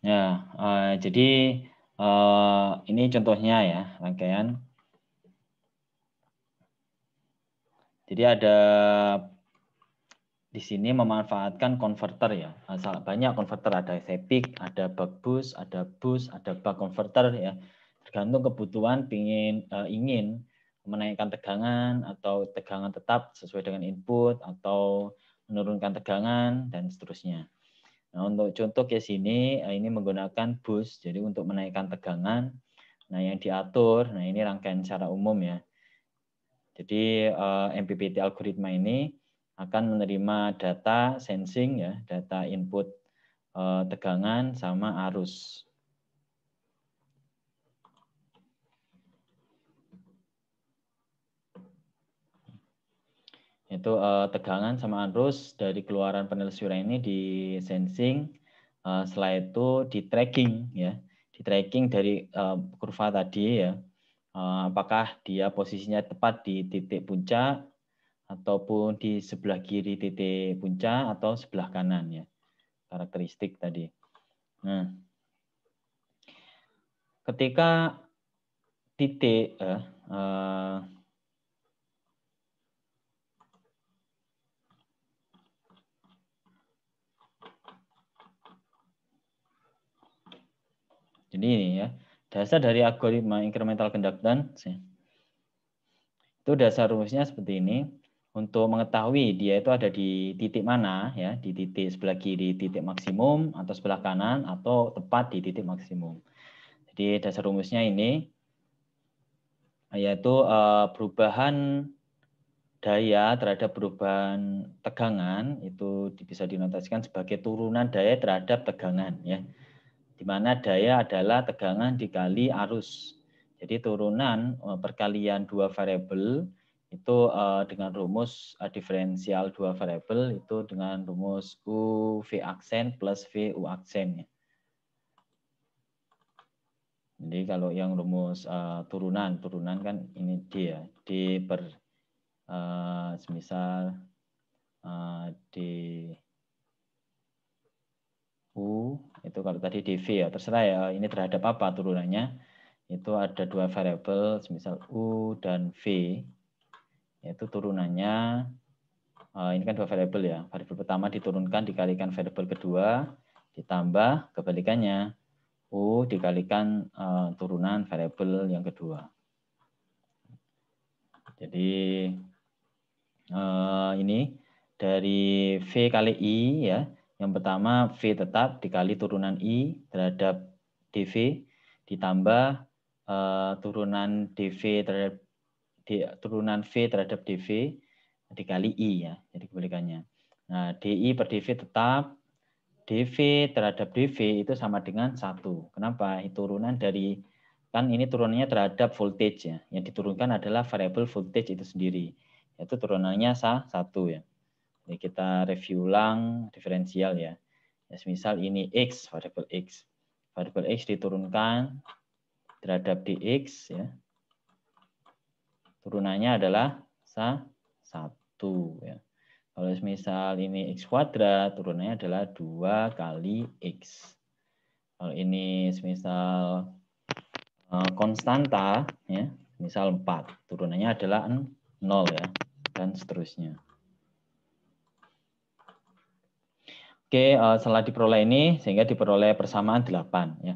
Ya, uh, jadi uh, ini contohnya ya rangkaian. Jadi ada di sini memanfaatkan konverter ya. Asal banyak konverter ada sepik, ada bug bus, ada bus, ada bug converter ya. Tergantung kebutuhan pingin uh, ingin menaikkan tegangan atau tegangan tetap sesuai dengan input atau menurunkan tegangan dan seterusnya. Nah, untuk contoh case sini eh, ini menggunakan bus, jadi untuk menaikkan tegangan. Nah, yang diatur, nah ini rangkaian secara umum ya. Jadi eh, MPPT algoritma ini akan menerima data sensing ya, data input eh, tegangan sama arus. itu uh, tegangan sama arus dari keluaran panel surya ini di sensing uh, setelah itu di tracking ya di tracking dari uh, kurva tadi ya uh, apakah dia posisinya tepat di titik puncak ataupun di sebelah kiri titik puncak atau sebelah kanan ya karakteristik tadi nah ketika titik uh, uh, Jadi ini ya, dasar dari algoritma incremental conductance itu dasar rumusnya seperti ini. Untuk mengetahui dia itu ada di titik mana ya, di titik sebelah kiri titik maksimum atau sebelah kanan atau tepat di titik maksimum. Jadi dasar rumusnya ini yaitu eh, perubahan daya terhadap perubahan tegangan itu bisa dinotasikan sebagai turunan daya terhadap tegangan ya di mana daya adalah tegangan dikali arus. Jadi turunan eh, perkalian dua variabel itu eh, dengan rumus eh, diferensial dua variabel itu dengan rumus U V aksen plus V U aksen. Ya. Jadi kalau yang rumus turunan, turunan kan ini dia ya, di D per misal di U itu kalau tadi DV ya terserah ya ini terhadap apa turunannya itu ada dua variabel misal U dan V yaitu turunannya eh, ini kan dua variabel ya variabel pertama diturunkan dikalikan variabel kedua ditambah kebalikannya U dikalikan eh, turunan variabel yang kedua jadi eh, ini dari V kali I ya yang pertama V tetap dikali turunan I terhadap DV ditambah uh, turunan DV terhadap di turunan V terhadap DV dikali I ya. Jadi kebalikannya. Nah, DI per DV tetap DV terhadap DV itu sama dengan satu. Kenapa? Itu Turunan dari kan ini turunannya terhadap voltage ya. Yang diturunkan adalah variable voltage itu sendiri. Yaitu turunannya satu ya. Ini kita review ulang diferensial ya. ya misal ini x variabel x. Variabel x diturunkan terhadap dx ya. Turunannya adalah sa satu ya. Kalau misal ini x kuadrat, turunannya adalah dua kali x. Kalau ini misal eh, konstanta, ya, misal 4, turunannya adalah 0 ya, dan seterusnya. Oke, eh, setelah diperoleh ini sehingga diperoleh persamaan 8 ya.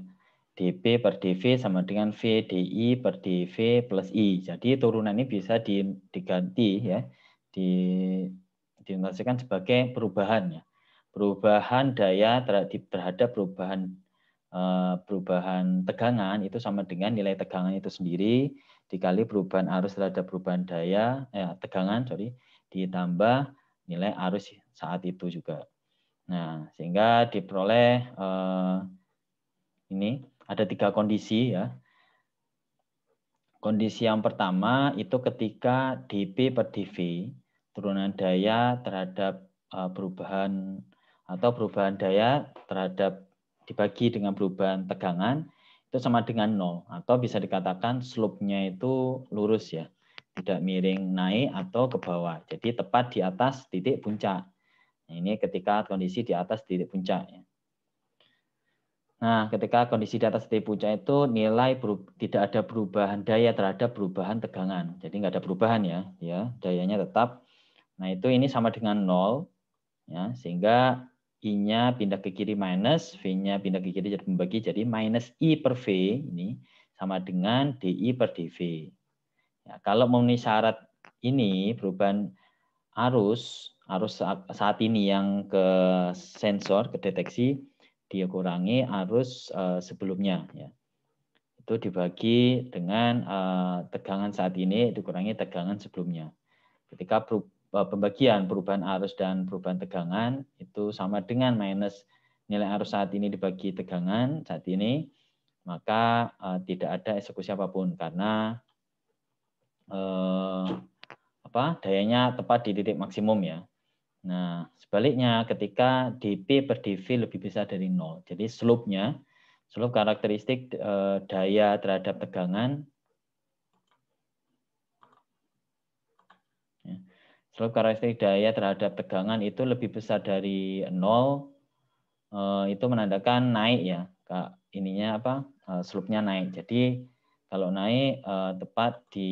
dp per DV sama dengan VDI per DV plus I. Jadi turunan ini bisa diganti ya, di, sebagai perubahan ya. Perubahan daya terhadap, terhadap perubahan eh, perubahan tegangan itu sama dengan nilai tegangan itu sendiri dikali perubahan arus terhadap perubahan daya eh, tegangan sorry ditambah nilai arus saat itu juga Nah, sehingga diperoleh eh, ini ada tiga kondisi ya. Kondisi yang pertama itu ketika dP per dV turunan daya terhadap eh, perubahan atau perubahan daya terhadap dibagi dengan perubahan tegangan itu sama dengan nol atau bisa dikatakan slope-nya itu lurus ya tidak miring naik atau ke bawah jadi tepat di atas titik puncak Nah, ini ketika kondisi di atas titik puncak. Ya. Nah, ketika kondisi di atas titik puncak itu nilai tidak ada perubahan daya terhadap perubahan tegangan. Jadi nggak ada perubahan ya, ya dayanya tetap. Nah itu ini sama dengan nol, ya sehingga I-nya pindah ke kiri minus, V-nya pindah ke kiri jadi pembagi. Jadi minus I per V ini sama dengan DI per DV. Ya, kalau memenuhi syarat ini perubahan arus arus saat, ini yang ke sensor, kedeteksi, deteksi kurangi arus uh, sebelumnya ya. Itu dibagi dengan uh, tegangan saat ini dikurangi tegangan sebelumnya. Ketika eh, pembagian perubahan arus dan perubahan tegangan itu sama dengan minus nilai arus saat ini dibagi tegangan saat ini, maka uh, tidak ada eksekusi apapun karena uh, apa dayanya tepat di titik maksimum ya Nah, sebaliknya ketika dp per dv lebih besar dari nol, jadi slope-nya, slope karakteristik eh, daya terhadap tegangan, ya, slope karakteristik daya terhadap tegangan itu lebih besar dari nol, eh, itu menandakan naik ya, kak ininya apa, eh, slope-nya naik. Jadi kalau naik tepat di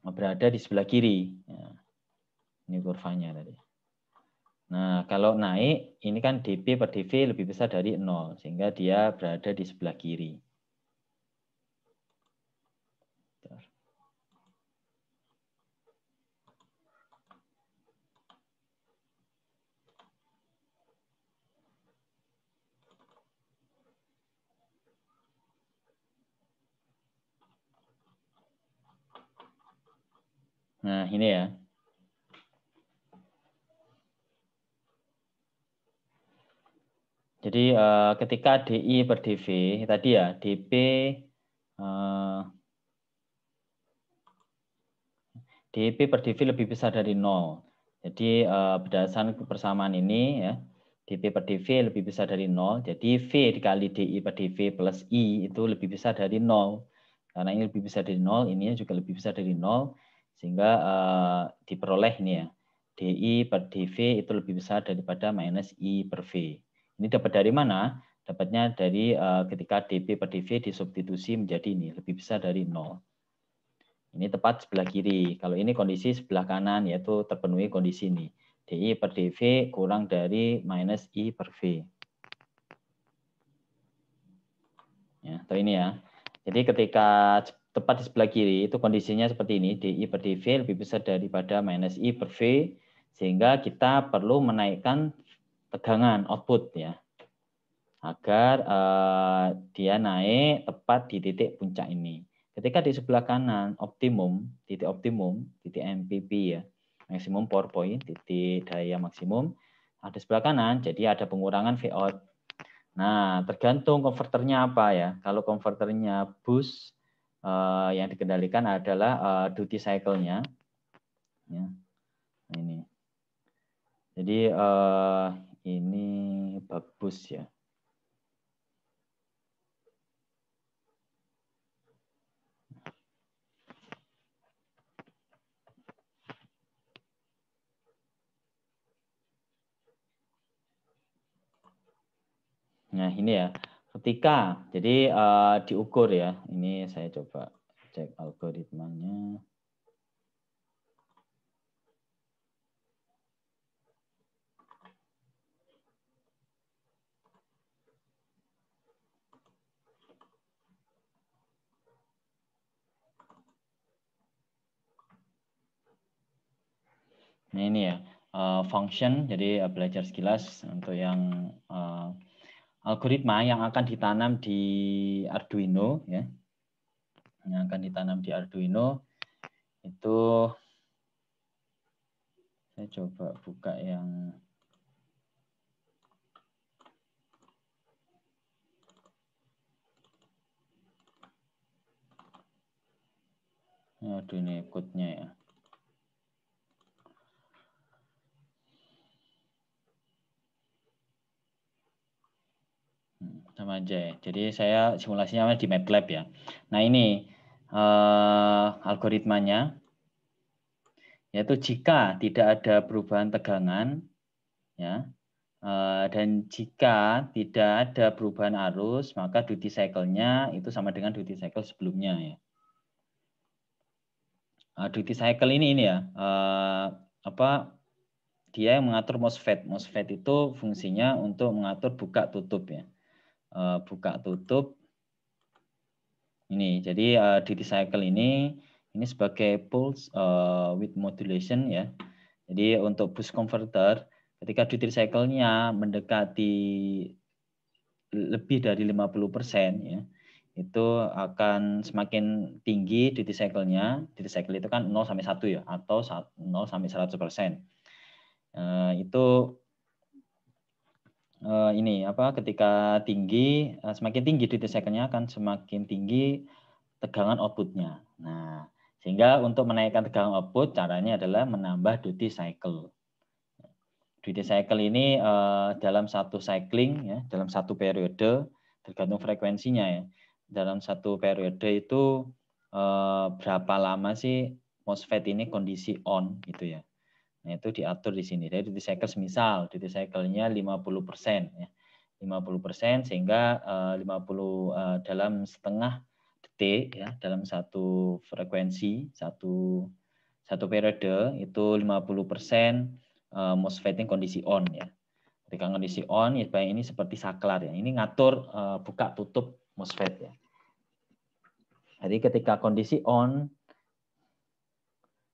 berada di sebelah kiri. Ya ini kurvanya tadi. Nah, kalau naik, ini kan dp per dv lebih besar dari 0, sehingga dia berada di sebelah kiri. Nah, ini ya. Jadi uh, ketika DI per DV tadi ya DP uh, eh, DP per DV lebih besar dari nol. Jadi uh, berdasarkan persamaan ini ya DP per DV lebih besar dari nol. Jadi V dikali DI per DV plus I itu lebih besar dari nol. Karena ini lebih besar dari nol, ini juga lebih besar dari nol, sehingga uh, diperoleh ini ya DI per DV itu lebih besar daripada minus I per V. Ini dapat dari mana? Dapatnya dari uh, ketika dp per dv disubstitusi menjadi ini, lebih besar dari nol. Ini tepat sebelah kiri. Kalau ini kondisi sebelah kanan, yaitu terpenuhi kondisi ini. DI per DV kurang dari minus I per V. Ya, atau ini ya. Jadi ketika tepat di sebelah kiri, itu kondisinya seperti ini. DI per DV lebih besar daripada minus I per V. Sehingga kita perlu menaikkan tegangan output ya agar uh, dia naik tepat di titik puncak ini. Ketika di sebelah kanan optimum, titik optimum, titik MPP ya, maksimum power point, titik daya maksimum, ada sebelah kanan, jadi ada pengurangan Vout. Nah, tergantung konverternya apa ya. Kalau konverternya bus uh, eh, yang dikendalikan adalah uh, duty cycle-nya. Ya. Nah, ini. Jadi eh, ini bagus ya. Nah, ini ya. Ketika, jadi uh, diukur ya. Ini saya coba cek algoritmanya. Nah ini ya uh, function jadi uh, belajar sekilas untuk yang uh, algoritma yang akan ditanam di Arduino ya yang akan ditanam di Arduino itu saya coba buka yang Aduh ini nya ya. sama aja. Jadi saya simulasinya di MATLAB ya. Nah ini uh, algoritmanya, yaitu jika tidak ada perubahan tegangan, ya, uh, dan jika tidak ada perubahan arus, maka duty cycle-nya itu sama dengan duty cycle sebelumnya ya. Uh, duty cycle ini ini ya uh, apa dia yang mengatur MOSFET. MOSFET itu fungsinya untuk mengatur buka tutup ya. Eh, buka tutup ini jadi uh, di cycle ini ini sebagai pulse uh, with modulation ya jadi untuk boost converter ketika duty cycle-nya mendekati lebih dari 50% ya itu akan semakin tinggi duty cycle-nya. Duty cycle itu kan 0 sampai 1 ya atau 0 sampai 100%. Uh, itu uh, ini apa ketika tinggi uh, semakin tinggi di seconnya akan semakin tinggi tegangan outputnya. Nah, sehingga untuk menaikkan tegangan output caranya adalah menambah duty cycle. Duty cycle ini uh, dalam satu cycling ya, dalam satu periode tergantung frekuensinya ya. Dalam satu periode itu uh, berapa lama sih MOSFET ini kondisi on gitu ya. Nah, itu diatur di sini. Jadi duty cycle semisal duty cycle-nya 50% ya. 50% persen sehingga uh, 50 uh, dalam setengah detik ya, dalam satu frekuensi, satu satu periode itu 50% persen uh, eh, yang kondisi on ya. Ketika kondisi on ya ini seperti saklar ya. Ini ngatur uh, buka tutup MOSFET ya. Jadi ketika kondisi on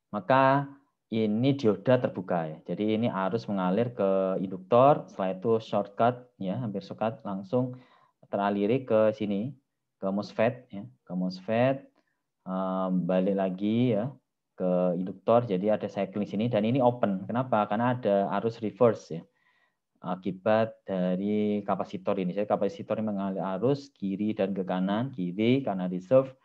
maka ini dioda terbuka ya. Jadi ini arus mengalir ke induktor, setelah itu shortcut ya, hampir shortcut langsung teraliri ke sini ke MOSFET ya, ke MOSFET um, balik lagi ya ke induktor. Jadi ada cycling sini dan ini open. Kenapa? Karena ada arus reverse ya. Akibat dari kapasitor ini. Jadi kapasitor ini mengalir arus kiri dan ke kanan, kiri karena reserve,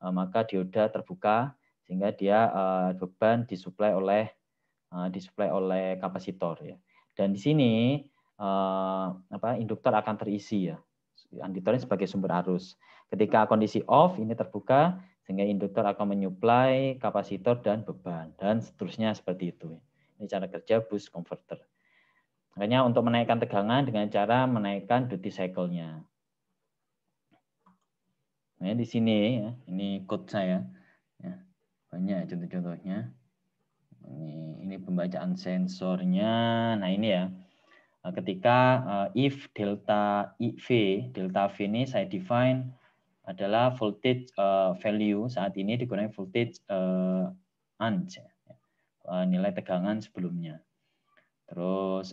eh, maka dioda terbuka sehingga dia uh, beban disuplai oleh uh, disuplai oleh kapasitor ya. Dan di sini uh, apa induktor akan terisi ya. Indutornya sebagai sumber arus. Ketika kondisi off ini terbuka sehingga induktor akan menyuplai kapasitor dan beban dan seterusnya seperti itu. Ya. Ini cara kerja bus converter. Makanya untuk menaikkan tegangan dengan cara menaikkan duty cycle-nya. Nah, di sini ya, ini code saya. Ya. ya banyak contoh-contohnya ini pembacaan sensornya nah ini ya eh, ketika eh, if delta IV delta V ini saya define adalah voltage eh, value saat ini digunakan voltage uh, nilai tegangan sebelumnya terus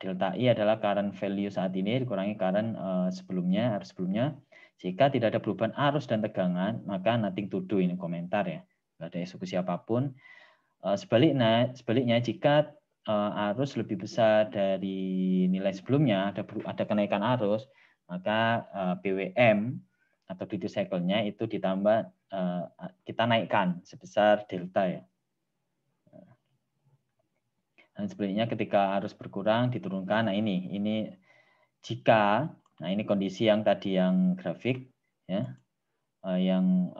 delta I adalah current value saat ini dikurangi current sebelumnya arus sebelumnya jika tidak ada perubahan arus dan tegangan maka nothing to do ini komentar ya nggak ada eksekusi apapun. Eh, sebaliknya, sebaliknya jika eh, arus lebih besar dari nilai sebelumnya, ada ada kenaikan arus, maka PWM eh, atau duty cycle-nya itu ditambah kita naikkan sebesar delta ya. Dan sebaliknya ketika arus berkurang diturunkan. Nah ini ini jika nah ini kondisi yang tadi yang grafik ya yang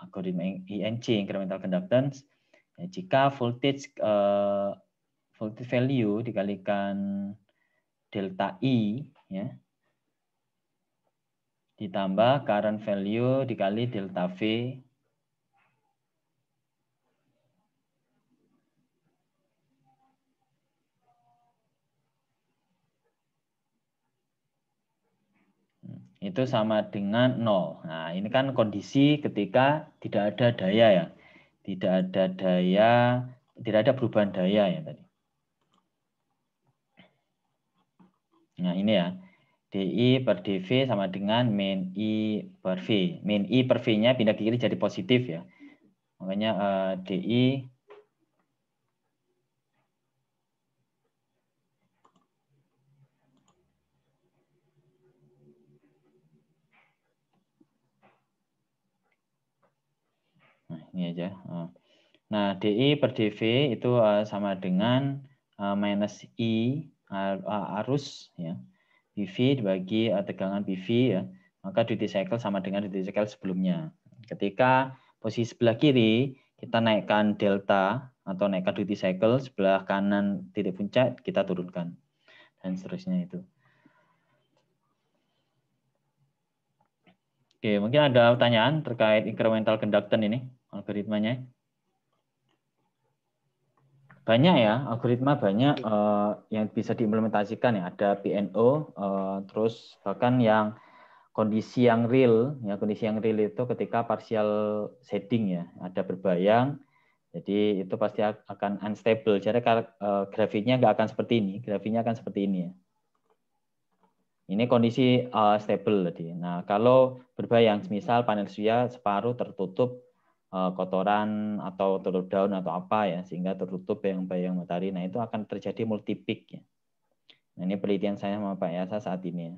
algoritma INC e incremental conductance ya, jika voltage uh, voltage value dikalikan delta I e, ya ditambah current value dikali delta V itu sama dengan 0. Nah, ini kan kondisi ketika tidak ada daya ya. Tidak ada daya, tidak ada perubahan daya ya tadi. Nah, ini ya. DI per DV sama dengan min I per V. Min I per V-nya pindah ke kiri jadi positif ya. Makanya uh, eh, DI ini aja. Nah, DI per DV itu eh, sama dengan eh, minus I eh, arus ya. dv dibagi tegangan PV ya. Maka duty cycle sama dengan duty cycle sebelumnya. Ketika posisi sebelah kiri kita naikkan delta atau naikkan duty cycle sebelah kanan titik puncak kita turunkan dan seterusnya itu. Oke, mungkin ada pertanyaan terkait incremental conductance ini? algoritmanya? Banyak ya, algoritma banyak uh, yang bisa diimplementasikan ya. Ada PNO, uh, eh, terus bahkan yang kondisi yang real, ya kondisi yang real itu ketika partial setting ya, ada berbayang, jadi itu pasti akan unstable. Jadi uh, grafiknya nggak akan seperti ini, grafiknya akan seperti ini ya. Ini kondisi uh, stable tadi. Nah kalau berbayang, misal panel surya separuh tertutup Eh, kotoran atau telur daun atau apa ya sehingga tertutup yang bayang matahari. Nah itu akan terjadi multipik ya. Nah, ini penelitian saya sama Pak Yasa saat ini. Ya.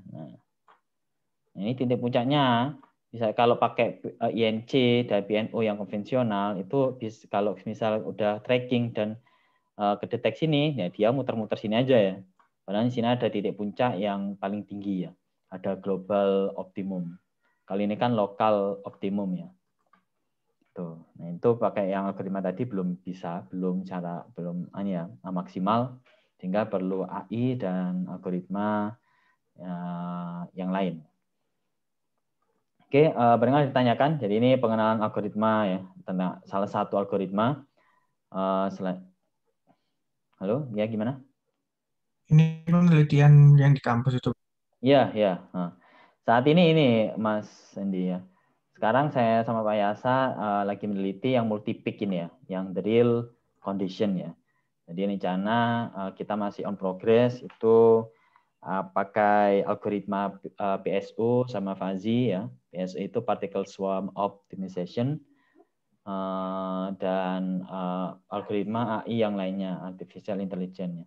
Nah, ini titik puncaknya bisa kalau pakai eh, INC dan PNO yang konvensional itu bis, kalau misal udah tracking dan uh, kedeteksi nih ya dia muter-muter sini aja ya. Padahal di sini ada titik puncak yang paling tinggi ya. Ada global optimum. Kali ini kan lokal optimum ya Tuh. Gitu. Nah, itu pakai yang algoritma tadi belum bisa, belum cara belum anu ya, maksimal sehingga perlu AI dan algoritma uh, yang lain. Oke, uh, eh, barangkali ditanyakan. Jadi ini pengenalan algoritma ya tentang salah satu algoritma. Uh, eh, selain... Halo, ya gimana? Ini penelitian yang di kampus itu. Ya, ya. Nah, saat ini ini Mas Andi ya. Sekarang saya sama Pak Yasa uh, lagi meneliti yang multi peak ini ya, yang the real condition ya. Jadi rencana uh, eh, kita masih on progress itu uh, pakai algoritma uh, PSU sama Fazi ya. PSU itu particle swarm optimization uh, dan uh, algoritma AI yang lainnya, artificial intelligence. -nya.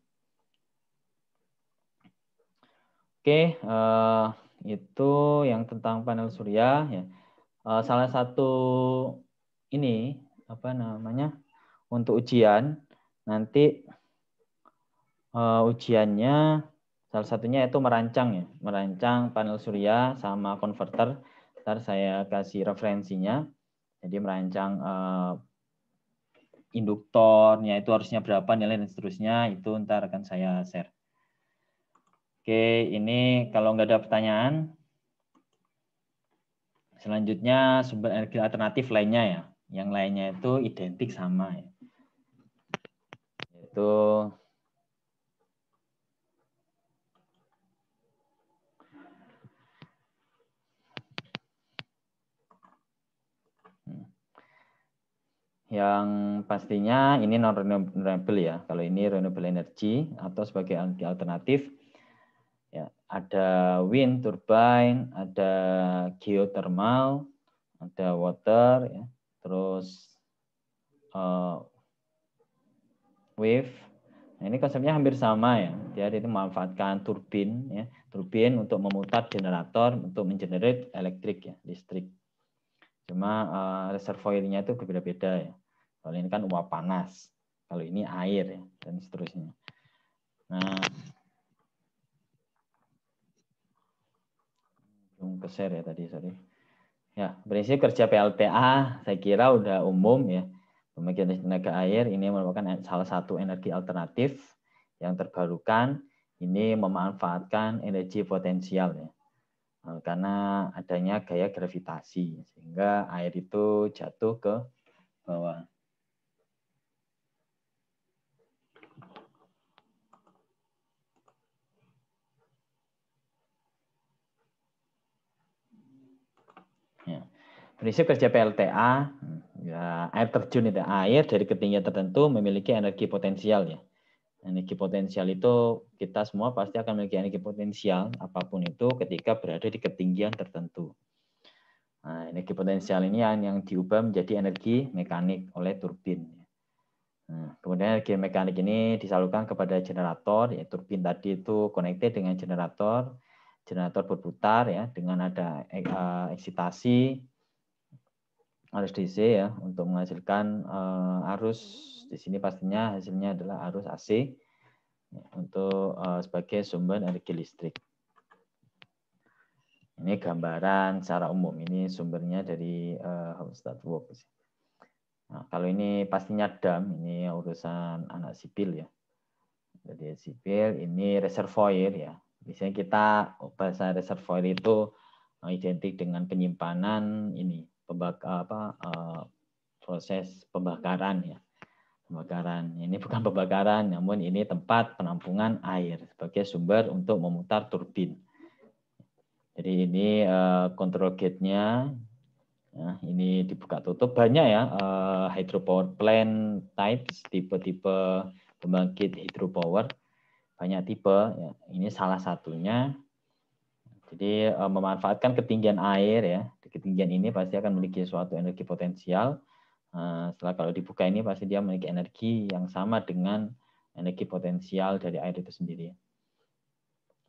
Oke, okay, uh, itu yang tentang panel surya ya uh, salah satu ini apa namanya untuk ujian nanti uh, ujiannya salah satunya itu merancang ya merancang panel surya sama konverter ntar saya kasih referensinya jadi merancang uh, induktornya itu harusnya berapa nilai dan seterusnya itu ntar akan saya share oke ini kalau nggak ada pertanyaan Selanjutnya sumber energi alternatif lainnya ya. Yang lainnya itu identik sama ya. Yaitu yang pastinya ini non renewable ya. Kalau ini renewable energy atau sebagai alternatif ada wind turbine, ada geothermal, ada water, ya, terus uh, wave. Nah, ini konsepnya hampir sama ya. Dia itu memanfaatkan turbin, ya, turbin untuk memutar generator untuk mengenerate elektrik ya, listrik. Cuma uh, reservoirnya itu berbeda-beda ya. Kalau ini kan uap panas, kalau ini air ya, dan seterusnya. Nah, langsung ke share ya tadi sorry. Ya, prinsip kerja PLTA saya kira udah umum ya. Pemikiran tenaga air ini merupakan salah satu energi alternatif yang terbarukan. Ini memanfaatkan energi potensial ya. Eh, karena adanya gaya gravitasi sehingga air itu jatuh ke bawah. Prinsip kerja PLTA, ya, air terjun itu air dari ketinggian tertentu memiliki energi potensial ya. Energi potensial itu kita semua pasti akan memiliki energi potensial apapun itu ketika berada di ketinggian tertentu. Nah, energi potensial ini yang, yang diubah menjadi energi mekanik oleh turbin. Ya. Nah, kemudian energi mekanik ini disalurkan kepada generator, ya turbin tadi itu connected dengan generator, generator berputar ya dengan ada eh, eh, eksitasi arus DC ya untuk menghasilkan uh, arus di sini pastinya hasilnya adalah arus AC ya, untuk uh, sebagai sumber energi listrik. Ini gambaran secara umum ini sumbernya dari uh, eh, Hofstad Works. Nah, kalau ini pastinya dam ini urusan anak sipil ya. Jadi sipil ini reservoir ya. Biasanya kita bahasa reservoir itu identik dengan penyimpanan ini pembak apa uh, proses pembakaran ya pembakaran ini bukan pembakaran namun ini tempat penampungan air sebagai sumber untuk memutar turbin jadi ini uh, control gate-nya Nah, ini dibuka tutup banyak ya uh, hydropower plant types tipe-tipe pembangkit hydropower banyak tipe ya. ini salah satunya jadi uh, memanfaatkan ketinggian air ya ketinggian ini pasti akan memiliki suatu energi potensial. Eh, setelah kalau dibuka ini pasti dia memiliki energi yang sama dengan energi potensial dari air itu sendiri.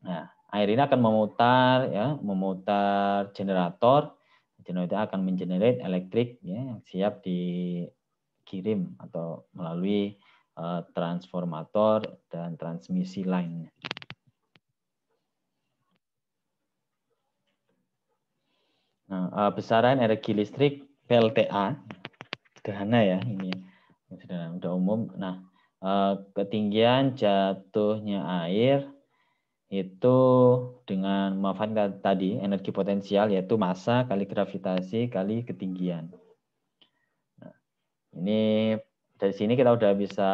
Nah, air ini akan memutar, ya, memutar generator. Generator akan mengenerate elektrik ya, yang siap dikirim atau melalui uh, transformator dan transmisi lainnya. Nah, eh, besaran energi listrik PLTA sederhana ya ini sederhana udah umum. Nah, eh, ketinggian jatuhnya air itu dengan memanfaatkan tadi energi potensial yaitu massa kali gravitasi kali ketinggian. Nah, ini dari sini kita sudah bisa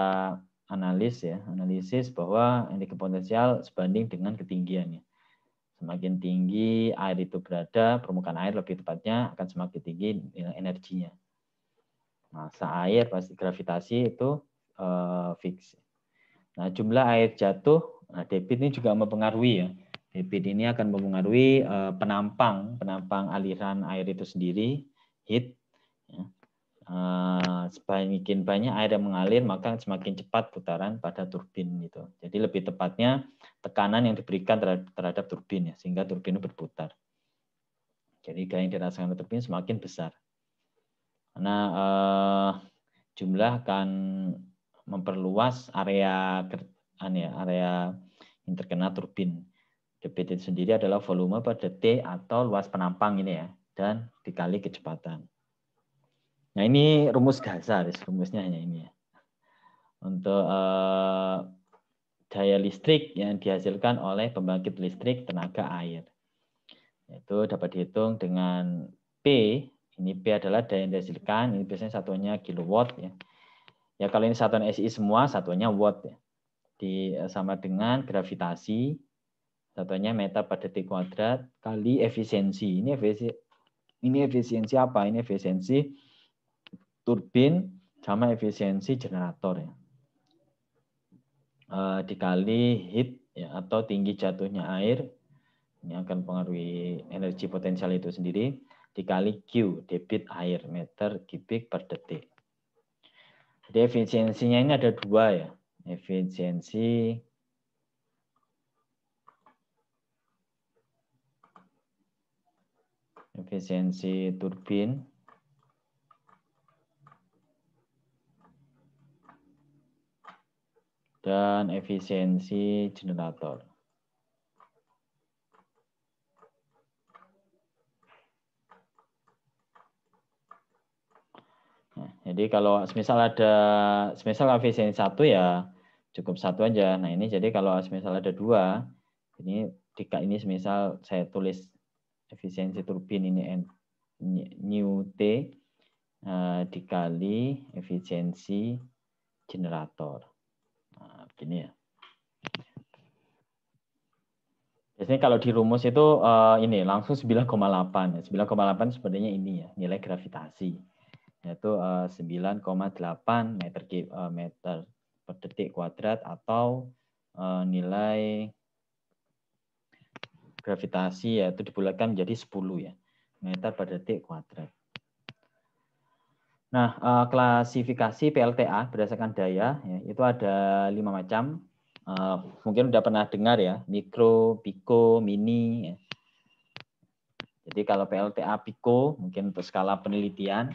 analis ya, analisis bahwa energi potensial sebanding dengan ketinggiannya. Semakin tinggi air itu berada, permukaan air lebih tepatnya akan semakin tinggi energinya. Masa nah, air pasti gravitasi itu uh, fix. Nah, jumlah air jatuh, nah debit ini juga mempengaruhi ya. Debit ini akan mempengaruhi uh, penampang, penampang aliran air itu sendiri, heat Eh, semakin banyak air yang mengalir maka semakin cepat putaran pada turbin gitu. Jadi lebih tepatnya tekanan yang diberikan terhadap, turbin ya sehingga turbin berputar. Jadi gaya yang dirasakan turbin semakin besar. Karena eh, jumlah akan memperluas area anu ya, area yang terkena turbin. Debitnya sendiri adalah volume per detik atau luas penampang ini ya dan dikali kecepatan. Nah ini rumus dasar rumusnya hanya ini ya. Untuk uh, daya listrik yang dihasilkan oleh pembangkit listrik tenaga air. Itu dapat dihitung dengan P. Ini P adalah daya yang dihasilkan, ini biasanya satunya kilowatt. Ya, ya kalau ini satuan SI semua, satunya watt. Ya. Di, eh, sama dengan gravitasi, satunya meter per detik kuadrat, kali efisiensi. Ini efisiensi, ini efisiensi apa? Ini efisiensi turbin sama efisiensi generator ya. E, eh, dikali heat ya, atau tinggi jatuhnya air ini akan pengaruhi energi potensial itu sendiri dikali Q debit air meter kubik per detik. Jadi efisiensinya ini ada dua ya efisiensi efisiensi turbin dan efisiensi generator. Nah, jadi kalau semisal ada semisal efisiensi satu ya cukup satu aja. Nah ini jadi kalau semisal ada dua, ini jika ini semisal saya tulis efisiensi turbin ini n new t eh, dikali efisiensi generator. Gini ya. Biasanya kalau di rumus itu uh, ini langsung 9,8. 9,8 ya, sebenarnya ini ya, nilai gravitasi. Yaitu uh, eh, 9,8 meter, uh, meter per detik kuadrat atau uh, nilai gravitasi yaitu dibulatkan menjadi 10 ya meter per detik kuadrat. Nah, eh, klasifikasi PLTA berdasarkan daya ya, itu ada lima macam. Eh, mungkin sudah pernah dengar ya, mikro, piko, mini. Ya. Jadi kalau PLTA piko mungkin untuk skala penelitian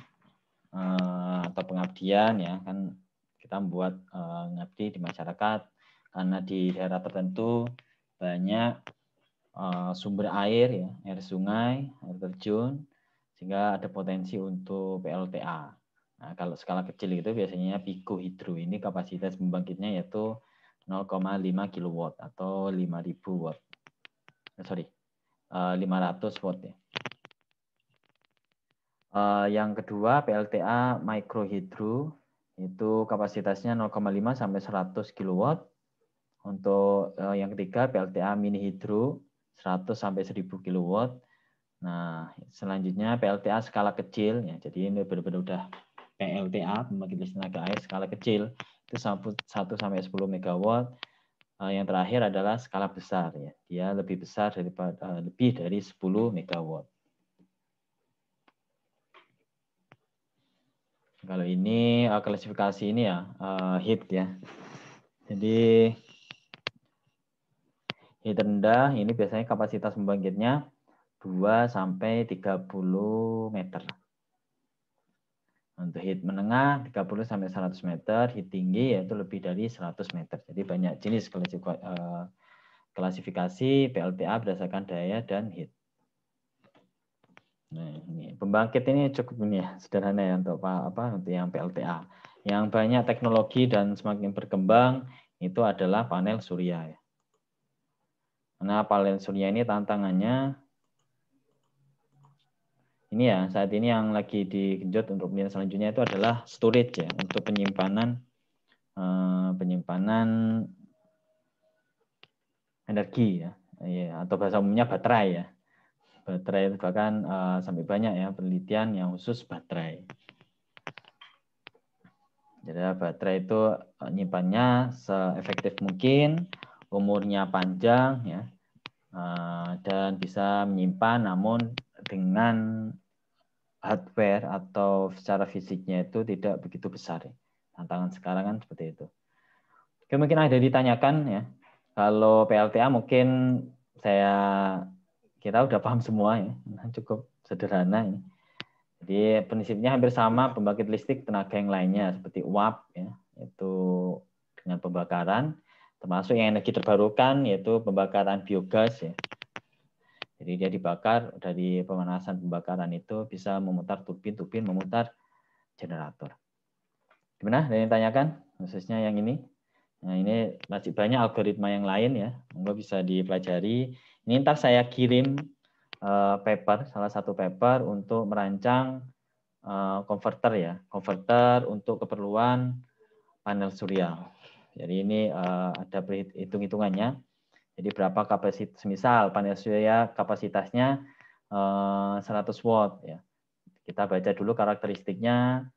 eh, atau pengabdian ya kan kita membuat uh, ngabdi di masyarakat karena di daerah tertentu banyak sumber air ya, air sungai, air terjun sehingga ada potensi untuk PLTA. Nah, kalau skala kecil itu biasanya pico hidro ini kapasitas pembangkitnya yaitu 0,5 kW atau 5000 watt. Eh, sorry, 500 eh, watt ya. Eh, yang kedua PLTA micro hidro itu kapasitasnya 0,5 sampai 100 kW. Untuk yang ketiga PLTA mini hidro 100 sampai 1000 kW. Nah, selanjutnya PLTA skala kecil ya. Jadi ini benar-benar udah PLTA pembangkit listrik tenaga air skala kecil itu 1 sampai 10 MW. Eh, yang terakhir adalah skala besar ya. Dia lebih besar daripada eh, lebih dari 10 MW. Kalau ini eh, klasifikasi ini ya heat ya. Jadi heat rendah ini biasanya kapasitas pembangkitnya 2 sampai 30 meter. Untuk hit menengah 30 sampai 100 meter, hit tinggi yaitu lebih dari 100 meter. Jadi banyak jenis eh, klasifikasi PLTA berdasarkan daya dan hit. Nah, ini pembangkit ini cukup ini ya, sederhana ya untuk apa, apa untuk yang PLTA. Yang banyak teknologi dan semakin berkembang itu adalah panel surya ya. Nah, panel surya ini tantangannya ini ya saat ini yang lagi digenjot untuk pemilihan selanjutnya itu adalah storage ya untuk penyimpanan uh, penyimpanan energi ya iya, atau bahasa umumnya baterai ya baterai itu bahkan uh, sampai banyak ya penelitian yang khusus baterai jadi baterai itu eh, nyimpannya seefektif mungkin umurnya panjang ya dan bisa menyimpan namun dengan hardware atau secara fisiknya itu tidak begitu besar. Ya. Tantangan sekarang kan seperti itu. Oke, mungkin ada ditanyakan ya. Kalau PLTA mungkin saya kita udah paham semua ya. Nah, cukup sederhana ini. Jadi prinsipnya hampir sama pembangkit listrik tenaga yang lainnya seperti uap ya, itu dengan pembakaran termasuk yang energi terbarukan yaitu pembakaran biogas ya jadi dia dibakar dari pemanasan pembakaran itu bisa memutar turbin, turbin memutar generator. Gimana? Ada yang tanyakan? Khususnya yang ini. Nah, ini masih banyak algoritma yang lain ya. Monggo bisa dipelajari. Ini ntar saya kirim eh, paper, salah satu paper untuk merancang eh, converter ya. Converter untuk keperluan panel surya. Jadi ini eh, ada hitung-hitungannya. Jadi berapa kapasitas misal panel surya kapasitasnya 100 eh, watt ya. Kita baca dulu karakteristiknya,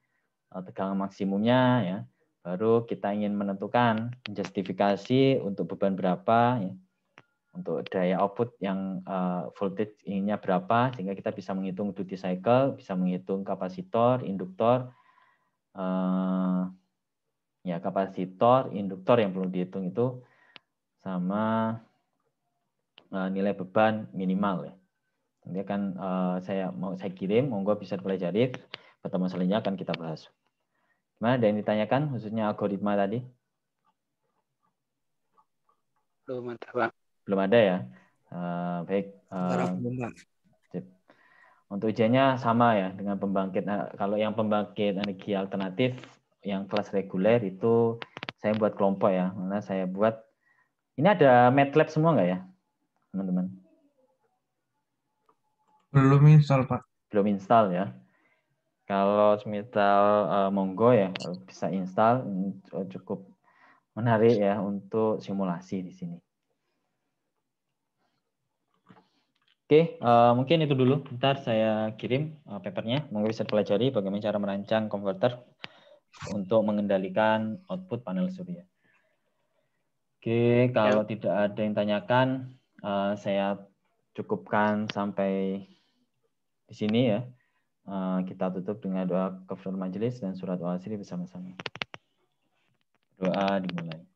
eh, tegangan maksimumnya ya. Baru kita ingin menentukan justifikasi untuk beban berapa ya. Untuk daya output yang eh, voltage inginnya berapa sehingga kita bisa menghitung duty cycle, bisa menghitung kapasitor, induktor ya kapasitor, induktor yang perlu dihitung itu sama Eh, nilai beban minimal ya. Nanti akan eh, saya mau saya kirim, monggo bisa pelajari. Pertemuan selanjutnya akan kita bahas. Gimana ada yang ditanyakan khususnya algoritma tadi? Belum ada, Pak. Belum ada ya. Uh, baik. Uh, untuk ujiannya sama ya dengan pembangkit. Nah, kalau yang pembangkit energi alternatif yang kelas reguler itu saya buat kelompok ya. Karena saya buat ini ada MATLAB semua nggak ya? teman-teman? Belum install, Pak. Belum install ya. Kalau semisal uh, monggo ya bisa install eh, cukup menarik ya untuk simulasi di sini. Oke, uh, mungkin itu dulu. Ntar saya kirim uh, papernya. Monggo bisa pelajari bagaimana cara merancang converter untuk mengendalikan output panel surya. Oke, kalau ya. tidak ada yang tanyakan, Eh, saya cukupkan sampai di sini ya. Uh, kita tutup dengan doa kefir majelis dan surat wasiri bersama-sama. Doa dimulai.